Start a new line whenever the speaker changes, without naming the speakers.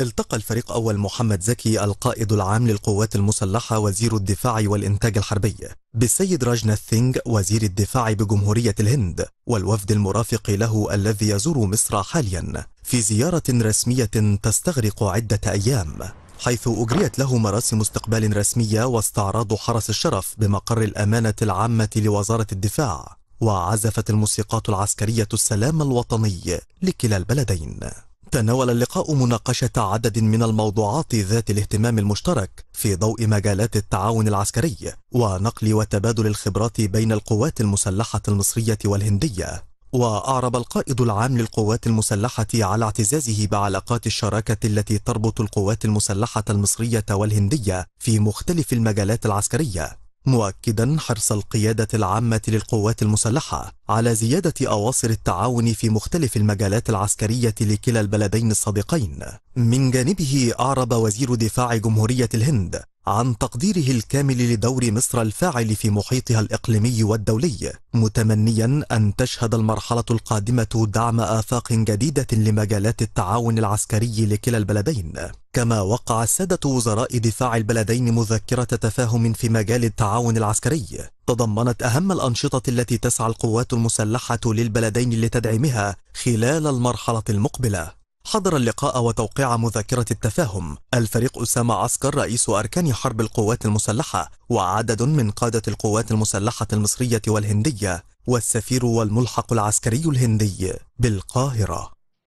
التقى الفريق أول محمد زكي القائد العام للقوات المسلحة وزير الدفاع والإنتاج الحربي بالسيد راجنا ثينغ وزير الدفاع بجمهورية الهند والوفد المرافق له الذي يزور مصر حاليا في زيارة رسمية تستغرق عدة أيام حيث أجريت له مراسم استقبال رسمية واستعراض حرس الشرف بمقر الأمانة العامة لوزارة الدفاع وعزفت الموسيقات العسكرية السلام الوطني لكلا البلدين تناول اللقاء مناقشة عدد من الموضوعات ذات الاهتمام المشترك في ضوء مجالات التعاون العسكري ونقل وتبادل الخبرات بين القوات المسلحة المصرية والهندية وأعرب القائد العام للقوات المسلحة على اعتزازه بعلاقات الشراكة التي تربط القوات المسلحة المصرية والهندية في مختلف المجالات العسكرية مؤكدا حرص القيادة العامة للقوات المسلحة على زيادة أواصر التعاون في مختلف المجالات العسكرية لكلا البلدين الصديقين من جانبه أعرب وزير دفاع جمهورية الهند عن تقديره الكامل لدور مصر الفاعل في محيطها الإقليمي والدولي متمنيا أن تشهد المرحلة القادمة دعم آفاق جديدة لمجالات التعاون العسكري لكلا البلدين كما وقع السادة وزراء دفاع البلدين مذكرة تفاهم في مجال التعاون العسكري تضمنت أهم الأنشطة التي تسعى القوات المسلحة للبلدين لتدعيمها خلال المرحلة المقبلة حضر اللقاء وتوقيع مذكرة التفاهم الفريق أسامة عسكر رئيس أركان حرب القوات المسلحة وعدد من قادة القوات المسلحة المصرية والهندية والسفير والملحق العسكري الهندي بالقاهرة